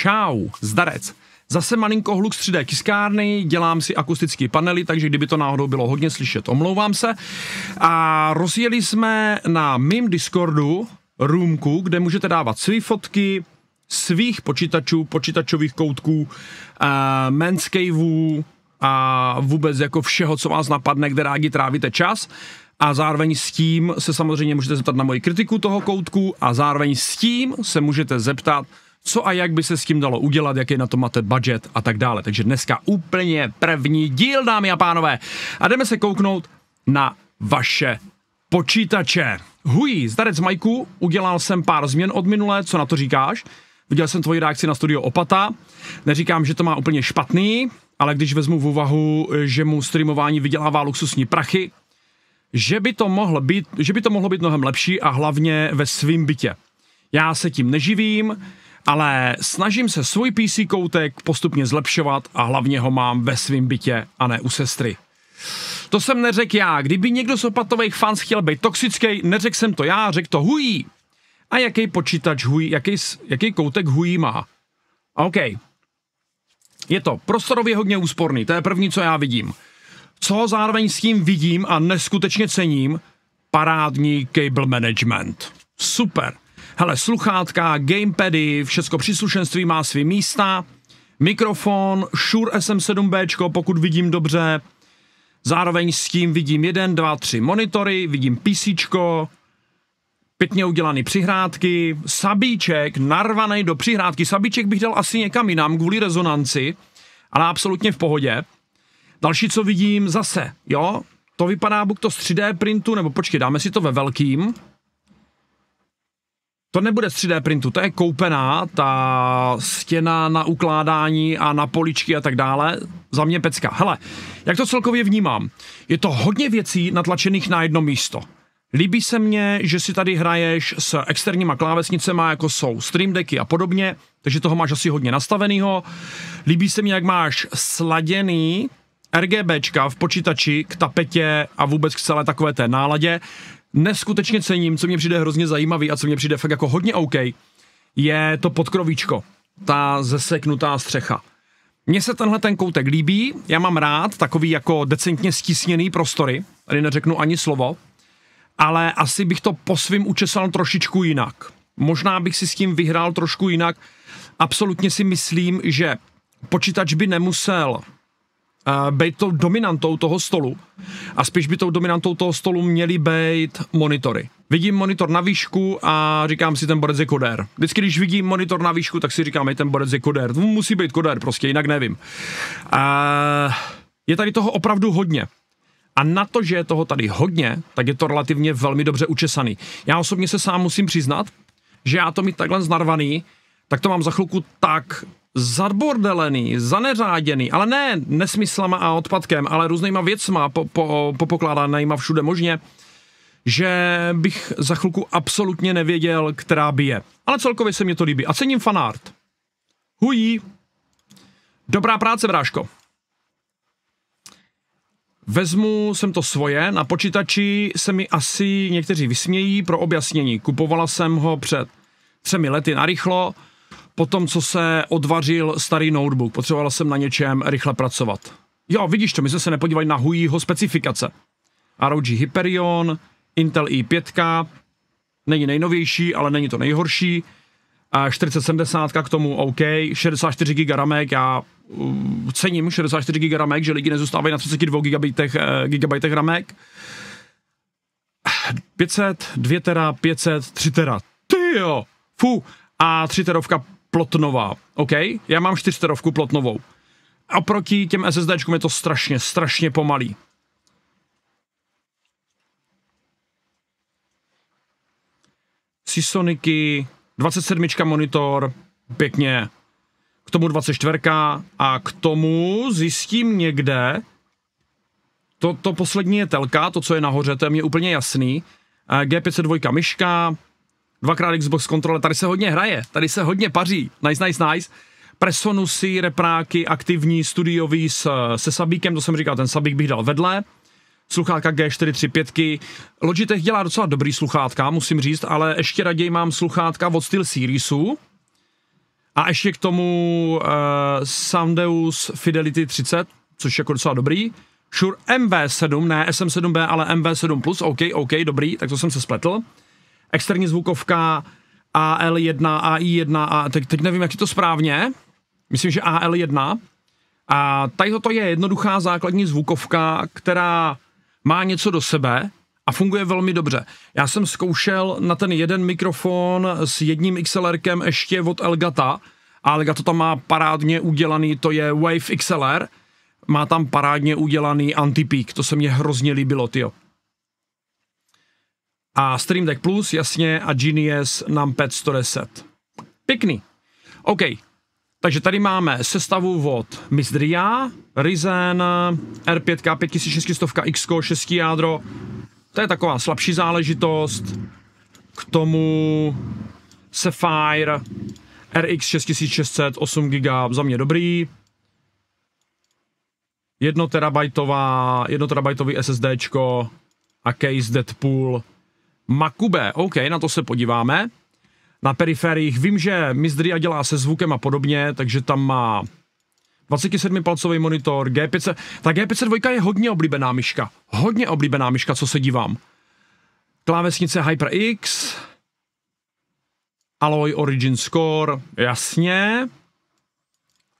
Čau, zdarec. Zase malinko hluk z 3D tiskárny, dělám si akustické panely, takže kdyby to náhodou bylo hodně slyšet, omlouvám se. A rozjeli jsme na mým Discordu roomku, kde můžete dávat své fotky, svých počítačů, počítačových koutků, uh, eh, manscaveů a vůbec jako všeho, co vás napadne, kde rádi trávíte čas. A zároveň s tím se samozřejmě můžete zeptat na moji kritiku toho koutku a zároveň s tím se můžete zeptat co a jak by se s tím dalo udělat, jaký na to máte budget a tak dále. Takže dneska úplně první díl, dámy a pánové. A jdeme se kouknout na vaše počítače. Hují, zdarec Majku, udělal jsem pár změn od minule, co na to říkáš? Viděl jsem tvoji reakci na studio Opata, neříkám, že to má úplně špatný, ale když vezmu v úvahu, že mu streamování vydělává luxusní prachy, že by to mohlo být, že by to mohlo být mnohem lepší a hlavně ve svém bytě. Já se tím neživím, ale snažím se svůj PC koutek postupně zlepšovat a hlavně ho mám ve svém bytě a ne u sestry. To jsem neřekl já. Kdyby někdo z opatových fans chtěl být toxický, neřekl jsem to já, řekl to hují. A jaký počítač hují, jaký, jaký koutek hují má. OK. Je to prostorově hodně úsporný, to je první, co já vidím. Co zároveň s tím vidím a neskutečně cením, parádní cable management. Super. Hele, sluchátka, gamepady, všecko příslušenství má svý místa, mikrofon, Shure SM7B, pokud vidím dobře, zároveň s tím vidím jeden, dva, tři monitory, vidím PC, pěkně udělaný přihrádky, sabíček, narvaný do přihrádky, sabíček bych dal asi někam jinam kvůli rezonanci, ale absolutně v pohodě. Další, co vidím, zase, jo, to vypadá buď to z 3D printu, nebo počkej, dáme si to ve velkým, to nebude z 3D printu, to je koupená, ta stěna na ukládání a na poličky a tak dále. Za mě pecka. Hele, jak to celkově vnímám? Je to hodně věcí natlačených na jedno místo. Líbí se mně, že si tady hraješ s externíma klávesnicema, jako jsou Stream Decky a podobně, takže toho máš asi hodně nastavenýho. Líbí se mně, jak máš sladěný RGBčka v počítači k tapetě a vůbec k celé takové té náladě neskutečně cením, co mě přijde hrozně zajímavý a co mě přijde fakt jako hodně OK, je to podkrovíčko, ta zeseknutá střecha. Mně se tenhle ten koutek líbí, já mám rád takový jako decentně stisněný prostory, tady neřeknu ani slovo, ale asi bych to po svým učesal trošičku jinak. Možná bych si s tím vyhrál trošku jinak. Absolutně si myslím, že počítač by nemusel být tou dominantou toho stolu a spíš by tou dominantou toho stolu měly být monitory. Vidím monitor na výšku a říkám si, ten borec je kodér. Vždycky, když vidím monitor na výšku, tak si říkám, ten borec je kodér. No, musí být kodér, prostě jinak nevím. A je tady toho opravdu hodně. A na to, že je toho tady hodně, tak je to relativně velmi dobře učesaný. Já osobně se sám musím přiznat, že já to mít takhle znarvaný, tak to mám za chvilku tak zadbordelený, zaneřáděný, ale ne nesmyslama a odpadkem, ale různýma věcma po, po, popokládanýma všude možně, že bych za chvilku absolutně nevěděl, která by je. Ale celkově se mě to líbí. A cením fanart. Hují. Dobrá práce, bráško. Vezmu jsem to svoje, na počítači se mi asi někteří vysmějí pro objasnění. Kupovala jsem ho před třemi lety narychlo, rychlo po tom, co se odvařil starý notebook. Potřeboval jsem na něčem rychle pracovat. Jo, vidíš to, my jsme se nepodívali na hujího specifikace. ROG Hyperion, Intel i5, není nejnovější, ale není to nejhorší. 470 4070 k tomu OK, 64 GB RAM, já uh, cením 64 GB RAM, že lidi nezůstávají na 32 GB, GB RAM. 500, 2 tera, 500, 3 tera. Ty jo, fu, a třiterovka plotnová. OK? Já mám čtyřterovku plotnovou. A proti těm SSDčkům je to strašně, strašně pomalý. Sisoniky, 27 monitor, pěkně. K tomu 24 a k tomu zjistím někde, to, to poslední je telka, to, co je nahoře, to je mě úplně jasný. Eh, G502 myška, dvakrát Xbox kontrole, tady se hodně hraje, tady se hodně paří, nice, nice, nice. Presonusy, repráky, aktivní, studiový s, se sabíkem, to jsem říkal, ten sabík bych dal vedle. Sluchátka G435, Logitech dělá docela dobrý sluchátka, musím říct, ale ještě raději mám sluchátka od Steel Seriesu. a ještě k tomu uh, eh, Soundeus Fidelity 30, což je jako docela dobrý. Shure MV7, ne SM7B, ale MV7+, OK, OK, dobrý, tak to jsem se spletl externí zvukovka AL1, AI1, a teď, teď nevím, jak je to správně, myslím, že AL1. A tady toto je jednoduchá základní zvukovka, která má něco do sebe a funguje velmi dobře. Já jsem zkoušel na ten jeden mikrofon s jedním XLRkem ještě od Elgata, a Elgato tam má parádně udělaný, to je Wave XLR, má tam parádně udělaný antipík, to se mně hrozně líbilo, tyjo a Stream Deck Plus, jasně, a Genius Numpad 110. Pěkný. OK, takže tady máme sestavu od Mizdria, Ryzen, R5, 5600, X, 6 jádro. To je taková slabší záležitost. K tomu Sapphire, RX 6600, 8 GB, za mě dobrý. 1 terabajtová, 1 terabajtový SSD. a case Deadpool Makube, OK, na to se podíváme. Na periferiích vím, že Mizdria dělá se zvukem a podobně, takže tam má 27-palcový monitor, G5. Ta g 5 je hodně oblíbená myška. Hodně oblíbená myška, co se dívám. Klávesnice HyperX, Alloy Origin Score, jasně.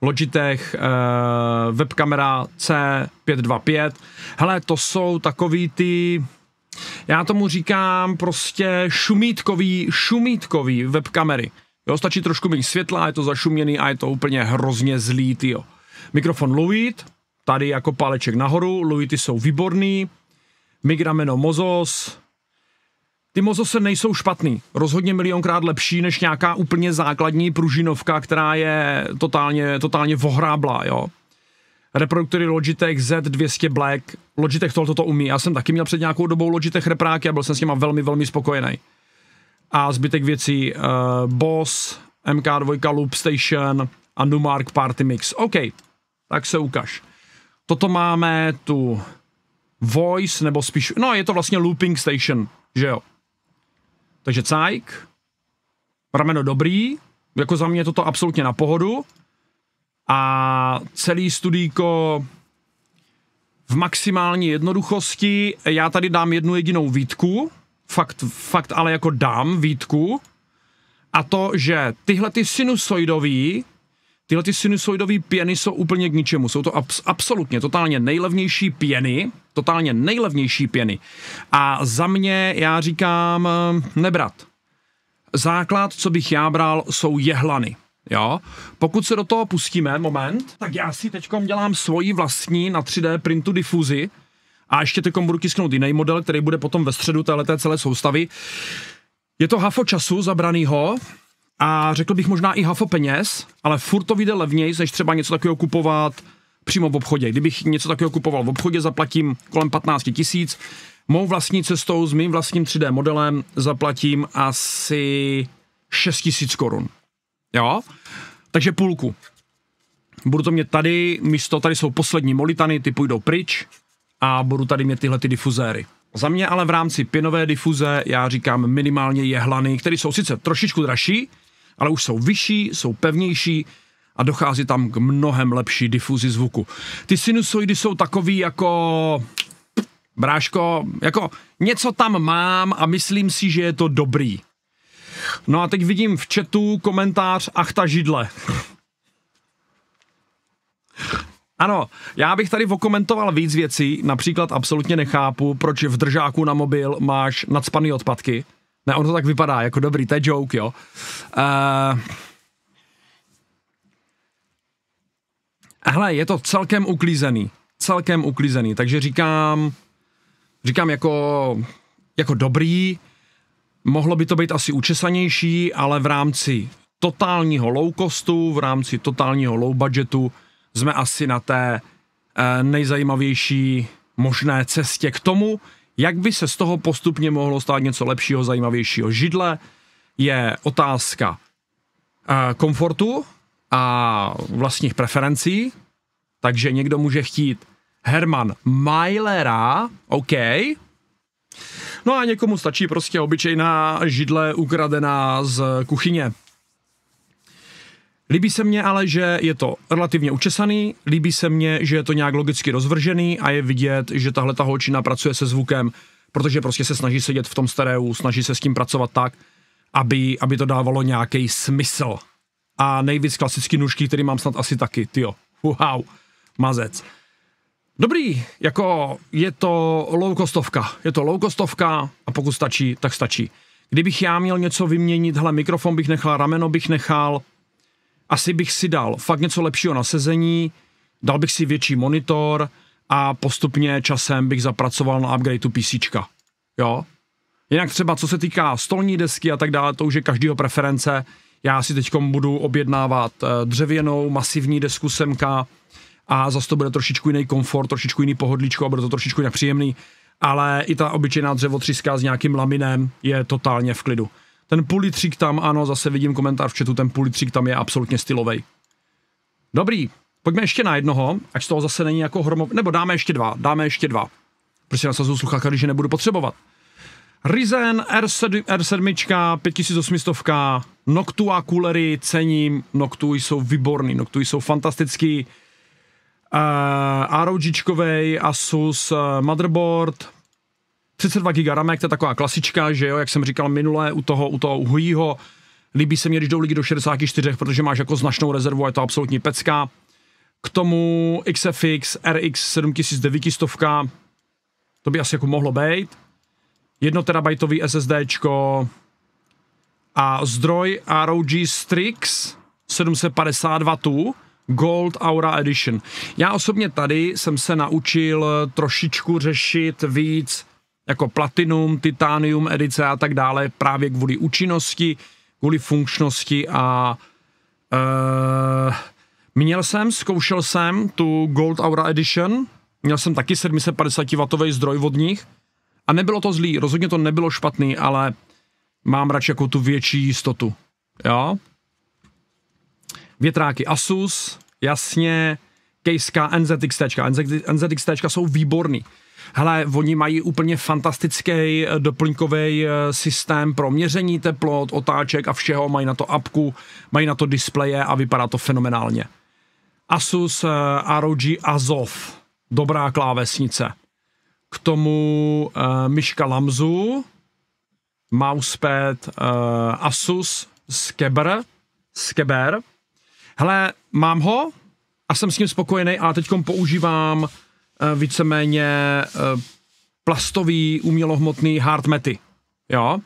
Logitech, eh, webkamera C525. Hele, to jsou takový Ty já tomu říkám prostě šumítkový, šumítkový webkamery. Jo, stačí trošku mít světla, je to zašuměný a je to úplně hrozně zlý, jo. Mikrofon Luit, tady jako paleček nahoru, Luity jsou výborný, Migrameno Mozos, ty mozose nejsou špatný. Rozhodně milionkrát lepší než nějaká úplně základní pružinovka, která je totálně, totálně vohráblá, jo. Reproduktory Logitech Z200 Black Logitech tohle to umí. Já jsem taky měl před nějakou dobou Logitech repráky a byl jsem s nimi velmi, velmi spokojený. A zbytek věcí uh, Boss, MK2, Loop Station a Numark Party Mix. OK, tak se ukaž. Toto máme tu Voice, nebo spíš, no je to vlastně Looping Station, že jo. Takže cajk, rameno dobrý, jako za mě toto absolutně na pohodu. A celý studíko v maximální jednoduchosti. Já tady dám jednu jedinou výtku, fakt, fakt ale jako dám výtku, a to, že tyhle ty sinusoidový, tyhle ty sinusoidový pěny jsou úplně k ničemu. Jsou to abs- absolutně totálně nejlevnější pěny, totálně nejlevnější pěny. A za mě já říkám eh, nebrat. Základ, co bych já bral, jsou jehlany. Jo? Pokud se do toho pustíme, moment, tak já si teď dělám svoji vlastní na 3D printu difuzi a ještě teď budu tisknout jiný model, který bude potom ve středu téhleté celé soustavy. Je to hafo času zabranýho, a řekl bych možná i hafo peněz, ale furt to vyjde levněji, než třeba něco takového kupovat přímo v obchodě. Kdybych něco takového kupoval v obchodě, zaplatím kolem 15 tisíc, mou vlastní cestou s mým vlastním 3D modelem zaplatím asi 6 tisíc korun. Jo? Takže půlku. Budu to mít tady, místo tady jsou poslední molitany, ty půjdou pryč a budu tady mít tyhle ty difuzéry. Za mě ale v rámci pinové difuze já říkám minimálně jehlany, které jsou sice trošičku dražší, ale už jsou vyšší, jsou pevnější a dochází tam k mnohem lepší difuzi zvuku. Ty sinusoidy jsou takový jako... Bráško, jako něco tam mám a myslím si, že je to dobrý. No a teď vidím v chatu komentář Achta židle. Ano, já bych tady okomentoval víc věcí, například absolutně nechápu, proč v držáku na mobil máš nadspaný odpadky. Ne, ono to tak vypadá, jako dobrý, to je joke, jo. Uh, hele, je to celkem uklízený, celkem uklízený, takže říkám, říkám jako, jako dobrý, Mohlo by to být asi učesanější, ale v rámci totálního low costu, v rámci totálního low budgetu jsme asi na té eh, nejzajímavější možné cestě k tomu, jak by se z toho postupně mohlo stát něco lepšího, zajímavějšího. Židle je otázka eh, komfortu a vlastních preferencí, takže někdo může chtít Herman Mailera, OK, No a někomu stačí prostě obyčejná židle ukradená z kuchyně. Líbí se mně ale, že je to relativně učesaný, líbí se mně, že je to nějak logicky rozvržený a je vidět, že tahle ta holčina pracuje se zvukem, protože prostě se snaží sedět v tom stereu, snaží se s tím pracovat tak, aby, aby to dávalo nějaký smysl. A nejvíc klasický nůžky, který mám snad asi taky, tyjo. Wow, mazec. Dobrý, jako je to loukostovka. Je to loukostovka a pokud stačí, tak stačí. Kdybych já měl něco vyměnit, hele, mikrofon bych nechal, rameno bych nechal, asi bych si dal fakt něco lepšího na sezení, dal bych si větší monitor a postupně časem bych zapracoval na upgrade tu PC. Jo? Jinak třeba co se týká stolní desky a tak dále, to už je každýho preference. Já si teď budu objednávat eh, dřevěnou masivní desku semka, a zase to bude trošičku jiný komfort, trošičku jiný pohodlíčko a bude to trošičku jinak příjemný, ale i ta obyčejná dřevotřiska s nějakým laminem je totálně v klidu. Ten pulitřík tam, ano, zase vidím komentář v chatu, ten pulitřík tam je absolutně stylový. Dobrý, pojďme ještě na jednoho, ať z toho zase není jako hromov, nebo dáme ještě dva, dáme ještě dva. Prostě nasazuju slucháka, když je nebudu potřebovat. Ryzen R7, R7 5800, Noctua coolery cením, Noctui jsou výborný, Noctui jsou fantastický, uh, eh, ROG Asus uh, motherboard, 32 GB RAM, to je taková klasička, že jo, jak jsem říkal minule u toho, u toho uhojího, líbí se mi, když jdou lidi do 64, protože máš jako značnou rezervu a je to absolutní pecka. K tomu XFX RX 7900, to by asi jako mohlo být. 1 terabajtový SSD a zdroj ROG Strix 752 Gold Aura Edition. Já osobně tady jsem se naučil trošičku řešit víc jako Platinum, Titanium edice a tak dále právě kvůli účinnosti, kvůli funkčnosti a uh, měl jsem, zkoušel jsem tu Gold Aura Edition, měl jsem taky 750W zdroj od nich a nebylo to zlý, rozhodně to nebylo špatný, ale mám radši jako tu větší jistotu. Jo? Větráky Asus, jasně, Kejska, NZXT. NZXT jsou výborný. Hele, oni mají úplně fantastický eh, doplňkový eh, systém pro měření teplot, otáček a všeho, mají na to apku, mají na to displeje a vypadá to fenomenálně. Asus eh, ROG Azov, dobrá klávesnice. K tomu uh, myška Lamzu, mousepad uh, Asus Skeber, Skeber, hele, mám ho a jsem s ním spokojený, ale teď používám eh, víceméně eh, plastový, umělohmotný hard mety. Jo?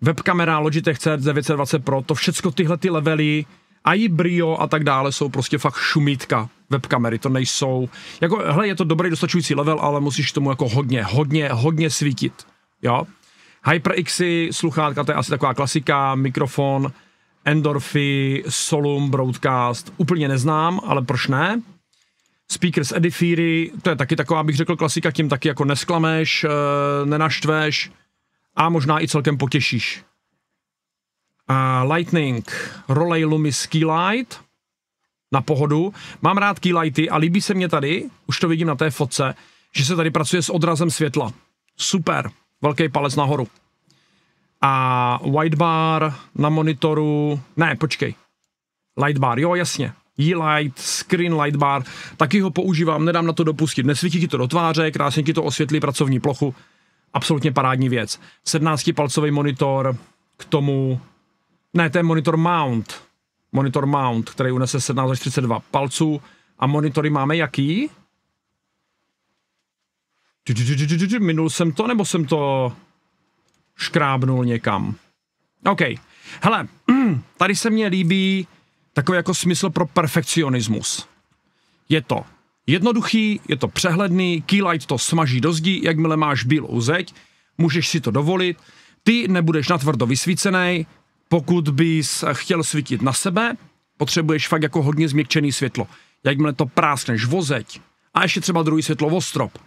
Webkamera, Logitech C920 Pro, to všechno tyhle ty levely, a i Brio a tak dále jsou prostě fakt šumítka webkamery, to nejsou, jako, hele, je to dobrý dostačující level, ale musíš tomu jako hodně, hodně, hodně svítit, jo. HyperXy, sluchátka, to je asi taková klasika, mikrofon, Endorphy, Solum, Broadcast, úplně neznám, ale proč ne? Speakers Edifiry, to je taky taková, bych řekl, klasika, tím taky jako nesklameš, eh, nenaštveš a možná i celkem potěšíš. A Lightning, Rolej Lumis, Keylight, na pohodu. Mám rád keylighty a líbí se mě tady, už to vidím na té fotce, že se tady pracuje s odrazem světla. Super, velký palec nahoru a white bar na monitoru, ne, počkej, light bar, jo, jasně, e-light, screen light bar, taky ho používám, nedám na to dopustit, nesvítí ti to do tváře, krásně ti to osvětlí pracovní plochu, absolutně parádní věc. 17-palcový monitor, k tomu, ne, to je monitor mount, monitor mount, který unese 17 až 32 palců a monitory máme jaký? Minul jsem to, nebo jsem to škrábnul někam. OK. Hele, tady se mně líbí takový jako smysl pro perfekcionismus. Je to jednoduchý, je to přehledný, Keylight to smaží do zdí, jakmile máš bílou zeď, můžeš si to dovolit, ty nebudeš natvrdo vysvícený, pokud bys chtěl svítit na sebe, potřebuješ fakt jako hodně změkčený světlo. Jakmile to práskneš vozeď a ještě třeba druhý světlo o strop,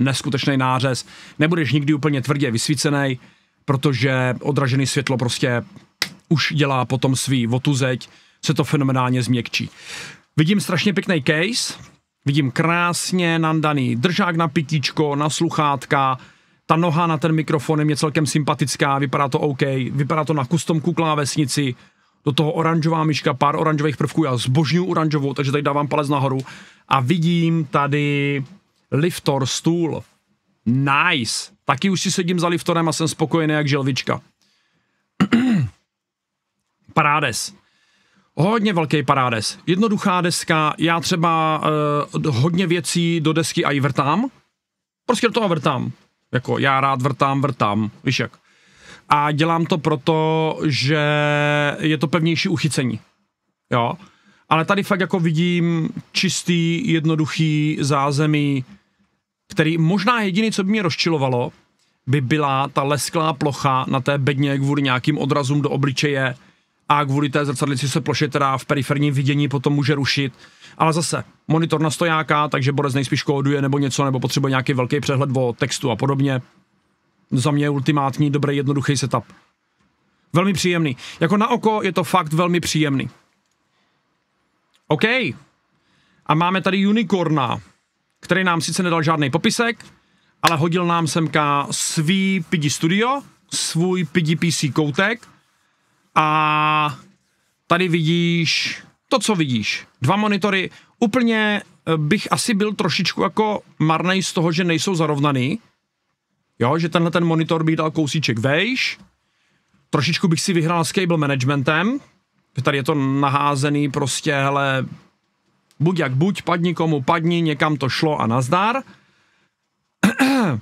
neskutečný nářez. Nebudeš nikdy úplně tvrdě vysvícený, protože odražený světlo prostě už dělá potom svý otuzeď, se to fenomenálně změkčí. Vidím strašně pěkný case, vidím krásně nandaný držák na pitíčko, na sluchátka, ta noha na ten mikrofon je mě celkem sympatická, vypadá to OK, vypadá to na customku klávesnici, do toho oranžová myška, pár oranžových prvků, já zbožňuju oranžovou, takže tady dávám palec nahoru a vidím tady Liftor, stůl. Nice. Taky už si sedím za liftorem a jsem spokojený jak želvička. Parádes. Hodně velký parádes. Jednoduchá deska. Já třeba uh, hodně věcí do desky a i vrtám. Prostě do toho vrtám. Jako já rád vrtám, vrtám. Víš jak. A dělám to proto, že je to pevnější uchycení. Jo. Ale tady fakt jako vidím čistý, jednoduchý zázemí, který možná jediný, co by mě rozčilovalo, by byla ta lesklá plocha na té bedně kvůli nějakým odrazům do obličeje a kvůli té zrcadlici se ploše teda v periferním vidění potom může rušit. Ale zase, monitor na stojáka, takže Borec nejspíš kóduje nebo něco, nebo potřebuje nějaký velký přehled o textu a podobně. Za mě je ultimátní, dobrý, jednoduchý setup. Velmi příjemný. Jako na oko je to fakt velmi příjemný. OK. A máme tady Unicorna který nám sice nedal žádný popisek, ale hodil nám semka svý Pidi Studio, svůj Pidi PC koutek a tady vidíš to, co vidíš. Dva monitory. Úplně eh, bych asi byl trošičku jako marnej z toho, že nejsou zarovnaný. Jo, že tenhle ten monitor by dal kousíček vejš. Trošičku bych si vyhrál s cable managementem. Tady je to naházený prostě, hele, buď jak buď, padni komu padni, někam to šlo a nazdar.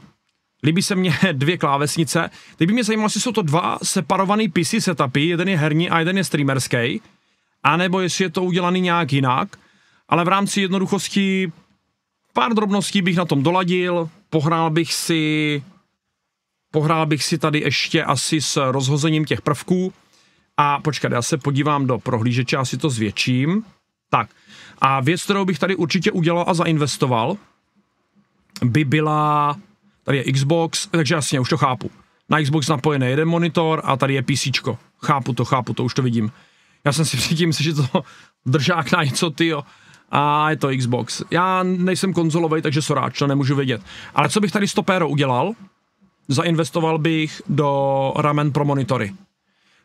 Líbí se mně dvě klávesnice. Teď by mě zajímalo, jestli jsou to dva separované PC setupy, jeden je herní a jeden je streamerský, anebo jestli je to udělaný nějak jinak, ale v rámci jednoduchosti pár drobností bych na tom doladil, pohrál bych si pohrál bych si tady ještě asi s rozhozením těch prvků a počkat, já se podívám do prohlížeče, asi to zvětším. Tak, a věc, kterou bych tady určitě udělal a zainvestoval, by byla, tady je Xbox, takže jasně, už to chápu. Na Xbox napojený jeden monitor a tady je PC. Chápu to, chápu to, už to vidím. Já jsem si předtím že to držák na něco, ty A je to Xbox. Já nejsem konzolový, takže soráč, to nemůžu vědět. Ale co bych tady stopéro udělal? Zainvestoval bych do ramen pro monitory.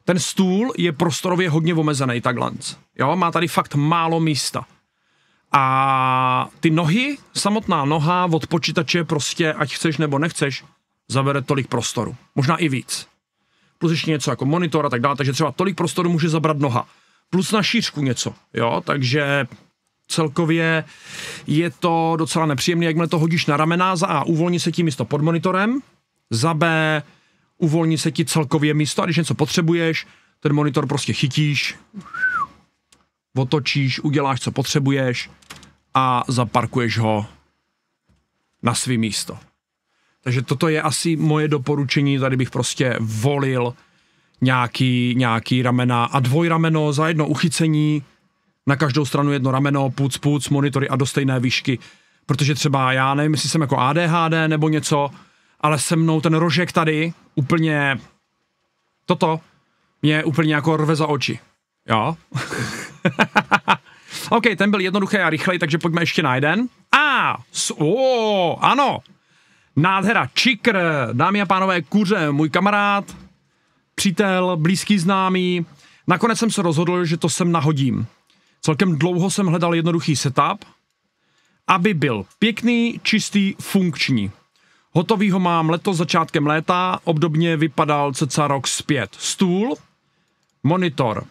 Ten stůl je prostorově hodně omezený, takhle. Jo, má tady fakt málo místa. A ty nohy, samotná noha od počítače prostě, ať chceš nebo nechceš, zabere tolik prostoru. Možná i víc. Plus ještě něco jako monitor a tak dále, takže třeba tolik prostoru může zabrat noha. Plus na šířku něco, jo, takže celkově je to docela nepříjemné, jakmile to hodíš na ramena, za A uvolní se ti místo pod monitorem, za B uvolní se ti celkově místo a když něco potřebuješ, ten monitor prostě chytíš, otočíš, uděláš, co potřebuješ a zaparkuješ ho na svý místo. Takže toto je asi moje doporučení, tady bych prostě volil nějaký, nějaký ramena a dvojrameno za jedno uchycení, na každou stranu jedno rameno, puc, puc, monitory a do stejné výšky, protože třeba já nevím, jestli jsem jako ADHD nebo něco, ale se mnou ten rožek tady úplně toto mě úplně jako rve za oči. Jo? OK, ten byl jednoduchý a rychlej, takže pojďme ještě na jeden. A, s, o, ano, nádhera, čikr, dámy a pánové, kuře, můj kamarád, přítel, blízký známý. Nakonec jsem se rozhodl, že to sem nahodím. Celkem dlouho jsem hledal jednoduchý setup, aby byl pěkný, čistý, funkční. Hotový ho mám letos začátkem léta, obdobně vypadal cca rok zpět. Stůl, monitor,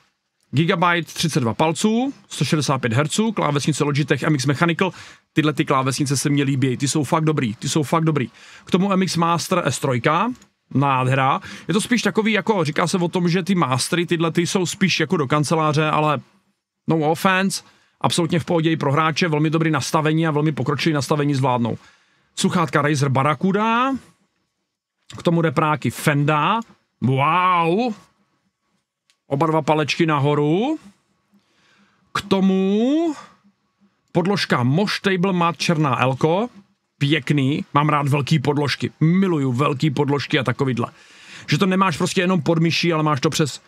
Gigabyte 32 palců, 165 Hz, klávesnice Logitech MX Mechanical. Tyhle ty klávesnice se mě líbí, ty jsou fakt dobrý, ty jsou fakt dobrý. K tomu MX Master S3, nádhera. Je to spíš takový, jako říká se o tom, že ty mastery tyhle ty jsou spíš jako do kanceláře, ale no offense, absolutně v pohodě i pro hráče, velmi dobrý nastavení a velmi pokročilý nastavení zvládnou. Suchátka Razer Barakuda, k tomu repráky Fenda, wow, Oba dva palečky nahoru. K tomu podložka Mosh Table má černá elko. Pěkný, mám rád velký podložky. Miluju velký podložky a takovýhle. Že to nemáš prostě jenom pod myší, ale máš to přes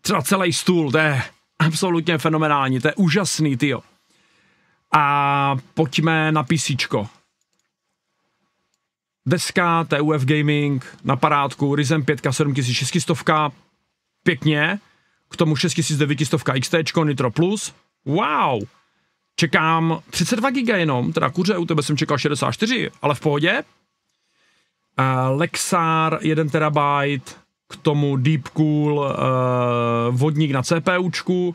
třeba celý stůl. To je absolutně fenomenální, to je úžasný, tyjo. A pojďme na PC. Deska, TUF Gaming, na parádku, Ryzen 5 7600, pěkně k tomu 6900 XT Nitro Plus. Wow! Čekám 32 GB jenom, teda kuře, u tebe jsem čekal 64, ale v pohodě. Uh, Lexar 1 TB, k tomu Deepcool uh, eh, vodník na CPUčku,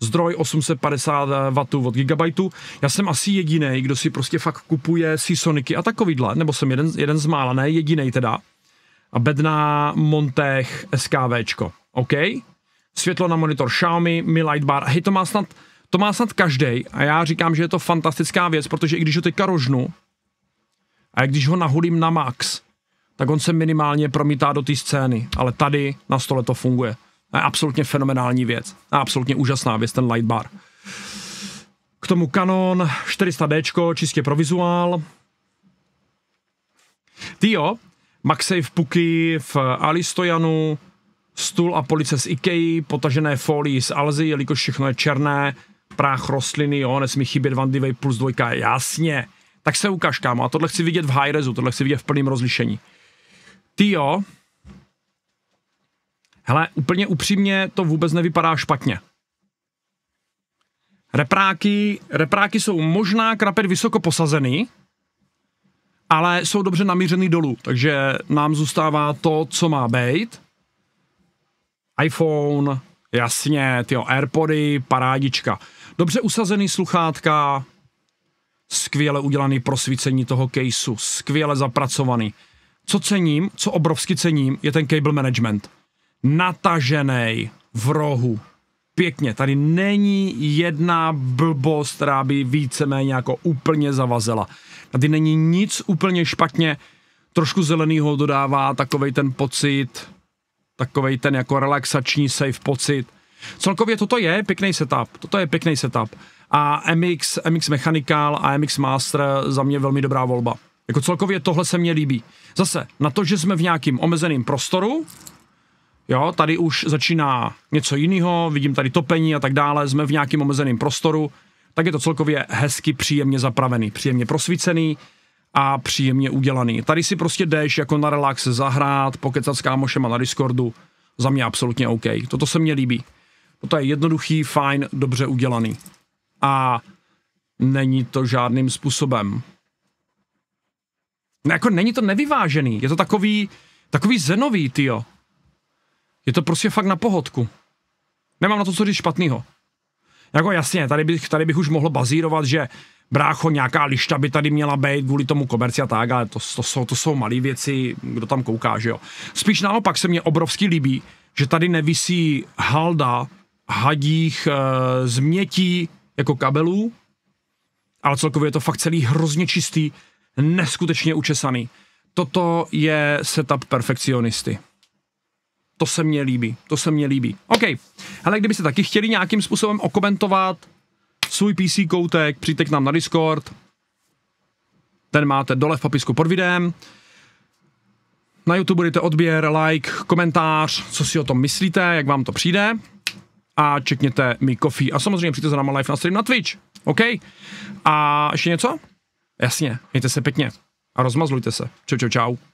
zdroj 850 W od Gigabyte. Já jsem asi jediný, kdo si prostě fakt kupuje Seasoniky a takovýhle, nebo jsem jeden, jeden z mála, ne jediný teda. A bedná Montech SKVčko, OK? světlo na monitor Xiaomi, Mi Light Bar. Hej, to má snad, to má snad každý. A já říkám, že je to fantastická věc, protože i když ho teďka rožnu, a když ho nahulím na max, tak on se minimálně promítá do té scény. Ale tady na stole to funguje. A je absolutně fenomenální věc. A absolutně úžasná věc, ten light bar. K tomu Canon 400D, čistě pro vizuál. Ty jo, MagSafe puky v Alistojanu, stůl a police z Ikei, potažené folii z Alzy, jelikož všechno je černé, práh rostliny, jo, nesmí chybět Van Divey plus dvojka, jasně. Tak se ukáž, kámo, a tohle chci vidět v high rezu, tohle chci vidět v plném rozlišení. Ty jo, hele, úplně upřímně to vůbec nevypadá špatně. Repráky, repráky jsou možná krapet vysoko posazený, ale jsou dobře namířený dolů, takže nám zůstává to, co má být iPhone, jasně, tyjo, Airpody, parádička. Dobře usazený sluchátka, skvěle udělaný prosvícení toho caseu, skvěle zapracovaný. Co cením, co obrovsky cením, je ten cable management. Natažený v rohu. Pěkně, tady není jedna blbost, která by víceméně jako úplně zavazela. Tady není nic úplně špatně, trošku zeleného dodává takovej ten pocit, Takový ten jako relaxační safe pocit. Celkově toto je pěkný setup, toto je pěkný setup. A MX, MX Mechanical a MX Master za mě velmi dobrá volba. Jako celkově tohle se mně líbí. Zase, na to, že jsme v nějakým omezeném prostoru, jo, tady už začíná něco jiného, vidím tady topení a tak dále, jsme v nějakým omezeném prostoru, tak je to celkově hezky příjemně zapravený, příjemně prosvícený, a příjemně udělaný. Tady si prostě jdeš jako na relax zahrát, pokecat s kámošema na Discordu, za mě absolutně OK. Toto se mně líbí. Toto je jednoduchý, fajn, dobře udělaný. A není to žádným způsobem. No jako není to nevyvážený, je to takový, takový zenový, tyjo. Je to prostě fakt na pohodku. Nemám na to co říct špatného. Jako jasně, tady bych, tady bych už mohl bazírovat, že brácho, nějaká lišta by tady měla být kvůli tomu komerci a tak, ale to, to jsou, to jsou malé věci, kdo tam kouká, že jo. Spíš naopak se mně obrovsky líbí, že tady nevisí halda hadích e, eh, změtí jako kabelů, ale celkově je to fakt celý hrozně čistý, neskutečně učesaný. Toto je setup perfekcionisty. To se mně líbí, to se mně líbí. OK, ale kdybyste taky chtěli nějakým způsobem okomentovat svůj PC koutek, přijďte k nám na Discord, ten máte dole v popisku pod videem. Na YouTube budete odběr, like, komentář, co si o tom myslíte, jak vám to přijde. A čekněte mi kofí. A samozřejmě přijďte za náma live na stream na Twitch. OK? A ještě něco? Jasně, mějte se pěkně. A rozmazlujte se. Čau, čau, čau.